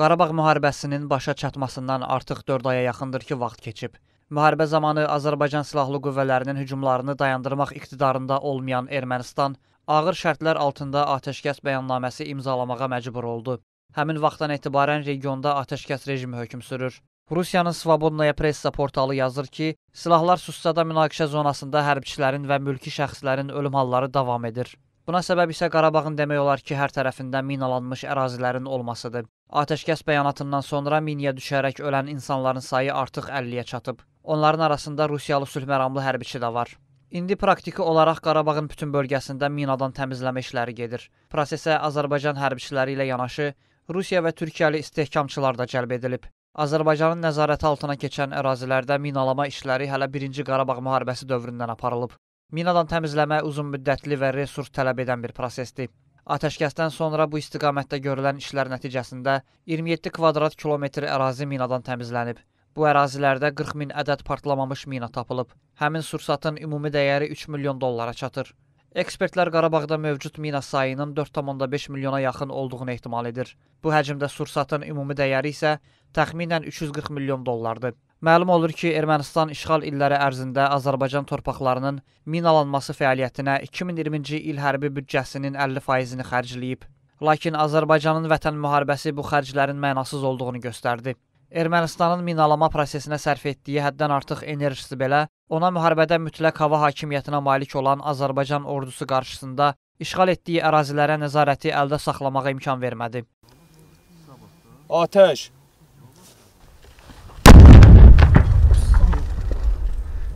Qarabağ müharibəsinin başa çatmasından artıq 4 aya yaxındır ki, vaxt keçib. Müharibə zamanı Azərbaycan silahlı qüvvələrinin hücumlarını dayandırmaq iqtidarında olmayan Ermənistan ağır şərtlər altında atəşkəs bəyannaməsi imzalamağa məcbur oldu. Həmin vaxtdan etibarən regionda atəşkəs rejimi hökm sürür. Rusiyanın Svobodnaya Pressa portalı yazır ki, silahlar sussada münaqişə zonasında hərbçilərin və mülki şəxslərin ölüm halları davam edir. Buna səbəb isə Qarabağın demək olar ki, hər tərəfindən minalanmış ərazilərin olmasıdır. Atəşkəs bəyanatından sonra miniyə düşərək ölən insanların sayı artıq 50-yə çatıb. Onların arasında Rusiyalı sülhməramlı hərbiçi də var. İndi praktiki olaraq Qarabağın bütün bölgəsində minadan təmizləmə işləri gedir. Prosesə Azərbaycan hərbiçiləri ilə yanaşı Rusiya və Türkiyəli istehkamçılar da cəlb edilib. Azərbaycanın nəzarəti altına keçən ərazilərdə minalama işləri hələ 1-ci Qarabağ müharibəsi dövründən aparılıb. Minadan təmizləmə uzunmüddətli və resurs tələb edən bir prosesdir. Atəşkəsdən sonra bu istiqamətdə görülən işlər nəticəsində 27 kvadrat kilometr ərazi minadan təmizlənib. Bu ərazilərdə 40 min ədəd partlamamış mina tapılıb. Həmin sursatın ümumi dəyəri 3 milyon dollara çatır. Ekspertlər Qarabağda mövcud mina sayının 4,5 milyona yaxın olduğunu ehtimal edir. Bu həcmdə sursatın ümumi dəyəri isə təxminən 340 milyon dollardır. Məlum olur ki, Ermənistan işğal illəri ərzində Azərbaycan torpaqlarının minalanması fəaliyyətinə 2020-ci il hərbi büdcəsinin 50%-ni xərcləyib. Lakin Azərbaycanın vətən müharibəsi bu xərclərin mənasız olduğunu göstərdi. Ermənistanın minalama prosesinə sərf etdiyi həddən artıq enerjisi belə ona müharibədə mütləq hava hakimiyyətinə malik olan Azərbaycan ordusu qarşısında işğal etdiyi ərazilərə nəzarəti əldə saxlamağa imkan vermədi. Atəş